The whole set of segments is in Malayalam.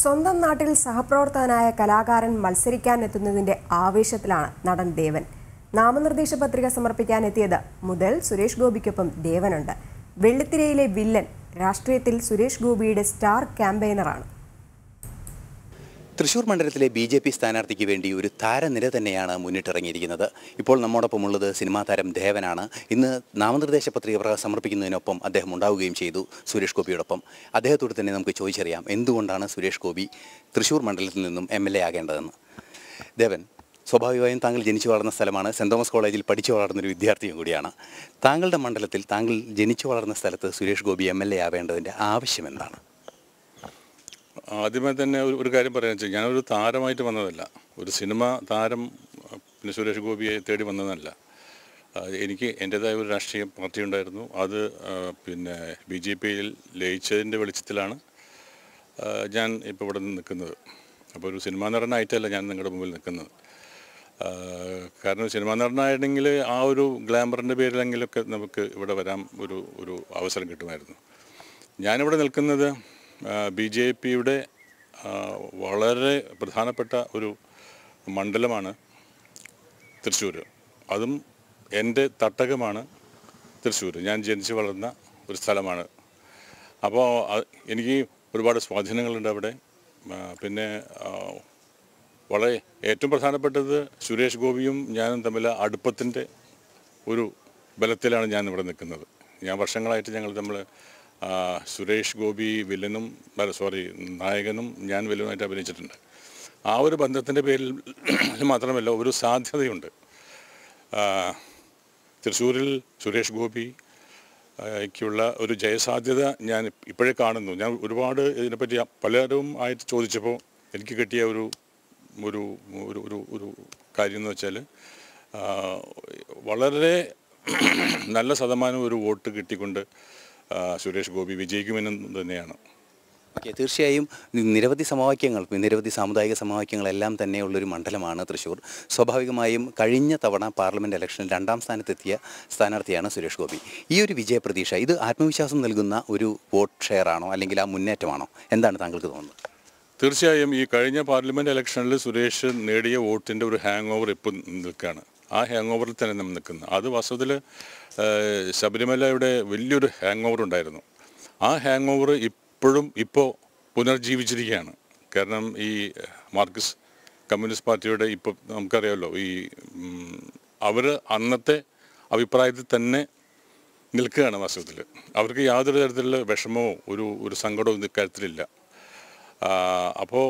സ്വന്തം നാട്ടിൽ സഹപ്രവർത്തകനായ കലാകാരൻ മത്സരിക്കാനെത്തുന്നതിന്റെ ആവേശത്തിലാണ് നടൻ ദേവൻ നാമനിർദ്ദേശ പത്രിക സമർപ്പിക്കാനെത്തിയത് മുതൽ സുരേഷ് ഗോപിക്കൊപ്പം ദേവനുണ്ട് വെള്ളിത്തിരയിലെ വില്ലൻ രാഷ്ട്രീയത്തിൽ സുരേഷ് ഗോപിയുടെ സ്റ്റാർ ക്യാമ്പയിനറാണ് തൃശൂർ മണ്ഡലത്തിലെ ബി ജെ പി സ്ഥാനാർത്ഥിക്ക് വേണ്ടി ഒരു താരനിര തന്നെയാണ് മുന്നിട്ടിറങ്ങിയിരിക്കുന്നത് ഇപ്പോൾ നമ്മോടൊപ്പം ഉള്ളത് സിനിമാ താരം ദേവനാണ് ഇന്ന് നാമനിർദ്ദേശ പത്രിക സമർപ്പിക്കുന്നതിനൊപ്പം അദ്ദേഹം ഉണ്ടാവുകയും ചെയ്തു സുരേഷ് ഗോപിയോടൊപ്പം അദ്ദേഹത്തോട് തന്നെ നമുക്ക് ചോദിച്ചറിയാം എന്തുകൊണ്ടാണ് സുരേഷ് ഗോപി തൃശൂർ മണ്ഡലത്തിൽ നിന്നും എം എൽ എ ആകേണ്ടതെന്ന് ദേവൻ സ്വാഭാവികമായും താങ്കൾ ജനിച്ചു വളർന്ന സ്ഥലമാണ് സെൻറ് തോമസ് കോളേജിൽ പഠിച്ചു വളർന്ന ഒരു വിദ്യാർത്ഥിയും കൂടിയാണ് താങ്കളുടെ മണ്ഡലത്തിൽ താങ്കൾ ജനിച്ചു വളർന്ന സ്ഥലത്ത് Suresh Gopi M L A ആവേണ്ടതിൻ്റെ ആവശ്യം എന്താണ് ആദ്യമേ തന്നെ ഒരു ഒരു കാര്യം പറയാന്ന് വെച്ചാൽ ഞാനൊരു താരമായിട്ട് വന്നതല്ല ഒരു സിനിമ താരം പിന്നെ സുരേഷ് ഗോപിയെ തേടി വന്നതല്ല എനിക്ക് എൻ്റെതായ ഒരു രാഷ്ട്രീയ പാർട്ടി ഉണ്ടായിരുന്നു അത് പിന്നെ ബി ജെ പിയിൽ ലയിച്ചതിൻ്റെ വെളിച്ചത്തിലാണ് ഞാൻ ഇപ്പോൾ ഇവിടെ നിന്ന് നിൽക്കുന്നത് അപ്പോൾ ഒരു സിനിമാ നടനായിട്ടല്ല ഞാൻ നിങ്ങളുടെ മുമ്പിൽ നിൽക്കുന്നത് കാരണം സിനിമാ നടനായിരുന്നെങ്കിൽ ആ ഒരു ഗ്ലാമറിൻ്റെ പേരിലെങ്കിലൊക്കെ നമുക്ക് ഇവിടെ വരാൻ ഒരു ഒരു അവസരം കിട്ടുമായിരുന്നു ഞാനിവിടെ നിൽക്കുന്നത് ബി ജെ പിയുടെ വളരെ പ്രധാനപ്പെട്ട ഒരു മണ്ഡലമാണ് തൃശ്ശൂർ അതും എൻ്റെ തട്ടകമാണ് തൃശ്ശൂർ ഞാൻ ജനിച്ചു വളർന്ന ഒരു സ്ഥലമാണ് അപ്പോൾ എനിക്ക് ഒരുപാട് സ്വാധീനങ്ങളുണ്ട് അവിടെ പിന്നെ വളരെ ഏറ്റവും പ്രധാനപ്പെട്ടത് സുരേഷ് ഗോപിയും ഞാനും തമ്മിൽ അടുപ്പത്തിൻ്റെ ഒരു ബലത്തിലാണ് ഞാൻ ഇവിടെ നിൽക്കുന്നത് ഞാൻ വർഷങ്ങളായിട്ട് ഞങ്ങൾ തമ്മിൽ സുരേഷ് ഗോപി വില്ലനും സോറി നായകനും ഞാൻ വില്ലനുമായിട്ട് അഭിനയിച്ചിട്ടുണ്ട് ആ ഒരു ബന്ധത്തിൻ്റെ പേരിൽ മാത്രമല്ല ഒരു സാധ്യതയുണ്ട് തൃശ്ശൂരിൽ സുരേഷ് ഗോപി ക്കുള്ള ഒരു ജയസാധ്യത ഞാൻ ഇപ്പോഴേ കാണുന്നു ഞാൻ ഒരുപാട് ഇതിനെപ്പറ്റി പലരും ആയിട്ട് ചോദിച്ചപ്പോൾ എനിക്ക് കിട്ടിയ ഒരു ഒരു ഒരു ഒരു ഒരു കാര്യം എന്ന് വെച്ചാൽ വളരെ നല്ല ശതമാനം ഒരു വോട്ട് കിട്ടിക്കൊണ്ട് സുരേഷ് ഗോപി വിജയിക്കുമെന്നും തന്നെയാണ് ഓക്കെ തീർച്ചയായും നിരവധി സമവാക്യങ്ങൾ നിരവധി സാമുദായിക സമവാക്യങ്ങളെല്ലാം തന്നെയുള്ളൊരു മണ്ഡലമാണ് തൃശ്ശൂർ സ്വാഭാവികമായും കഴിഞ്ഞ തവണ പാർലമെൻ്റ് ഇലക്ഷനിൽ രണ്ടാം സ്ഥാനത്തെത്തിയ സ്ഥാനാർത്ഥിയാണ് സുരേഷ് ഗോപി ഈ ഒരു വിജയപ്രതീക്ഷ ഇത് ആത്മവിശ്വാസം നൽകുന്ന ഒരു വോട്ട് ആണോ അല്ലെങ്കിൽ ആ മുന്നേറ്റമാണോ എന്താണ് താങ്കൾക്ക് തോന്നുന്നത് തീർച്ചയായും ഈ കഴിഞ്ഞ പാർലമെൻറ്റ് ഇലക്ഷനിൽ സുരേഷ് നേടിയ വോട്ടിൻ്റെ ഒരു ഹാങ് ഓവർ ഇപ്പം നിൽക്കുകയാണ് ആ ഹാങ് ഓവറിൽ തന്നെ നമ്മൾ നിൽക്കുന്നു അത് വാസ്തവത്തിൽ ശബരിമലയുടെ വലിയൊരു ഹാങ് ഓവർ ഉണ്ടായിരുന്നു ആ ഹാങ് ഓവർ ഇപ്പോഴും ഇപ്പോൾ പുനർജീവിച്ചിരിക്കുകയാണ് കാരണം ഈ മാർക്സ് കമ്മ്യൂണിസ്റ്റ് പാർട്ടിയുടെ ഇപ്പോൾ നമുക്കറിയാമല്ലോ ഈ അവർ അന്നത്തെ അഭിപ്രായത്തിൽ തന്നെ നിൽക്കുകയാണ് വാസ്തവത്തിൽ അവർക്ക് യാതൊരു തരത്തിലുള്ള വിഷമമോ ഒരു ഒരു സങ്കടവും ഇക്കാര്യത്തിലില്ല അപ്പോൾ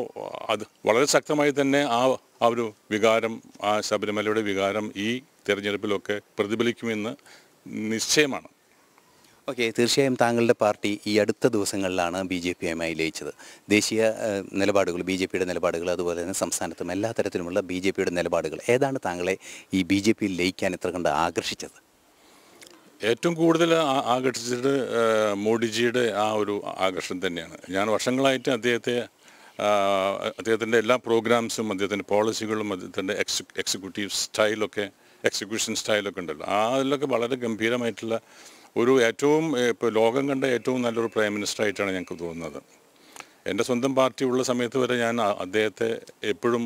അത് വളരെ ശക്തമായി തന്നെ ആ ആ ഒരു വികാരം ആ ശബരിമലയുടെ വികാരം ഈ തിരഞ്ഞെടുപ്പിലൊക്കെ പ്രതിഫലിക്കുമെന്ന് നിശ്ചയമാണ് ഓക്കെ തീർച്ചയായും താങ്കളുടെ പാർട്ടി ഈ അടുത്ത ദിവസങ്ങളിലാണ് ബി ജെ പിയുമായി ലയിച്ചത് ദേശീയ നിലപാടുകൾ ബി ജെ പിയുടെ നിലപാടുകൾ അതുപോലെ തന്നെ സംസ്ഥാനത്തും എല്ലാ തരത്തിലുമുള്ള ബി ജെ പിയുടെ നിലപാടുകൾ ഏതാണ് താങ്കളെ ഈ ബി ജെ പിയിൽ ലയിക്കാൻ ഇത്ര കണ്ട് ആകർഷിച്ചത് ഏറ്റവും കൂടുതൽ ആകർഷിച്ചത് മോഡിജിയുടെ ആ ഒരു ആകർഷണം തന്നെയാണ് ഞാൻ വർഷങ്ങളായിട്ട് അദ്ദേഹത്തെ അദ്ദേഹത്തിൻ്റെ എല്ലാ പ്രോഗ്രാംസും അദ്ദേഹത്തിൻ്റെ പോളിസികളും അദ്ദേഹത്തിൻ്റെ എക്സ് എക്സിക്യൂട്ടീവ് സ്റ്റൈലൊക്കെ എക്സിക്യൂഷൻ സ്റ്റൈലൊക്കെ ഉണ്ടല്ലോ അതിലൊക്കെ വളരെ ഗംഭീരമായിട്ടുള്ള ഒരു ഏറ്റവും ഇപ്പോൾ ലോകം കണ്ട ഏറ്റവും നല്ലൊരു പ്രൈം മിനിസ്റ്റർ ആയിട്ടാണ് ഞങ്ങൾക്ക് തോന്നുന്നത് എൻ്റെ സ്വന്തം പാർട്ടി ഉള്ള സമയത്ത് വരെ ഞാൻ അദ്ദേഹത്തെ എപ്പോഴും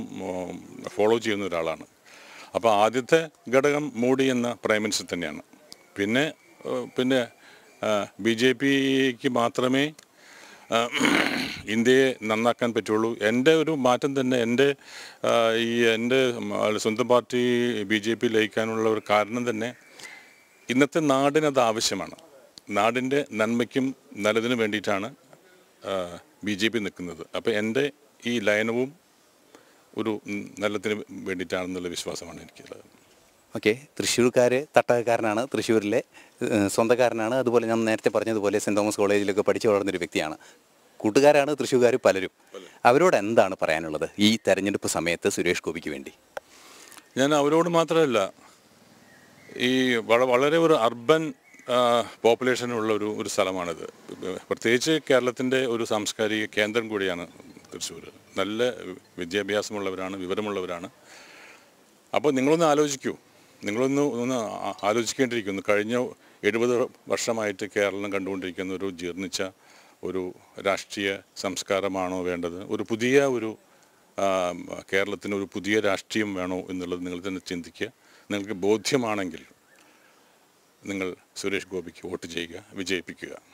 ഫോളോ ചെയ്യുന്ന ഒരാളാണ് അപ്പോൾ ആദ്യത്തെ ഘടകം മോഡി എന്ന പ്രൈം മിനിസ്റ്റർ തന്നെയാണ് പിന്നെ പിന്നെ ബി ജെ പിക്ക് മാത്രമേ ഇന്ത്യയെ നന്നാക്കാൻ പറ്റുള്ളൂ എൻ്റെ ഒരു മാറ്റം തന്നെ എൻ്റെ ഈ എൻ്റെ സ്വന്തം പാർട്ടി ബി ജെ പി ലയിക്കാനുള്ള ഒരു കാരണം തന്നെ ഇന്നത്തെ നാടിനത് ആവശ്യമാണ് നാടിൻ്റെ നന്മയ്ക്കും നല്ലതിനും വേണ്ടിയിട്ടാണ് ബി ജെ പി നിൽക്കുന്നത് അപ്പോൾ എൻ്റെ ഈ ലയനവും ഒരു നല്ലതിന് വേണ്ടിയിട്ടാണെന്നുള്ള വിശ്വാസമാണ് എനിക്കുള്ളത് ഓക്കെ തൃശ്ശൂർക്കാർ തട്ടകക്കാരനാണ് തൃശ്ശൂരിലെ സ്വന്തക്കാരനാണ് അതുപോലെ ഞാൻ നേരത്തെ പറഞ്ഞതുപോലെ സെൻറ് തോമസ് കോളേജിലൊക്കെ പഠിച്ചു വളർന്നൊരു വ്യക്തിയാണ് കൂട്ടുകാരാണ് തൃശ്ശൂർകാർ പലരും അവരോട് എന്താണ് പറയാനുള്ളത് ഈ തെരഞ്ഞെടുപ്പ് സമയത്ത് സുരേഷ് ഗോപിക്ക് വേണ്ടി ഞാൻ അവരോട് മാത്രമല്ല ഈ വളരെ ഒരു അർബൻ പോപ്പുലേഷനുള്ള ഒരു ഒരു സ്ഥലമാണിത് പ്രത്യേകിച്ച് കേരളത്തിൻ്റെ ഒരു സാംസ്കാരിക കേന്ദ്രം കൂടിയാണ് തൃശ്ശൂർ നല്ല വിദ്യാഭ്യാസമുള്ളവരാണ് വിവരമുള്ളവരാണ് അപ്പോൾ നിങ്ങളൊന്ന് ആലോചിക്കൂ നിങ്ങളൊന്ന് ഒന്ന് ആലോചിക്കേണ്ടിയിരിക്കുന്നു കഴിഞ്ഞ എഴുപത് വർഷമായിട്ട് കേരളം കണ്ടുകൊണ്ടിരിക്കുന്ന ഒരു ജീർണിച്ച ഒരു രാഷ്ട്രീയ സംസ്കാരമാണോ വേണ്ടത് ഒരു പുതിയ ഒരു കേരളത്തിന് ഒരു പുതിയ രാഷ്ട്രീയം വേണോ എന്നുള്ളത് നിങ്ങൾ തന്നെ ചിന്തിക്കുക നിങ്ങൾക്ക് ബോധ്യമാണെങ്കിൽ നിങ്ങൾ സുരേഷ് ഗോപിക്ക് വോട്ട് ചെയ്യുക വിജയിപ്പിക്കുക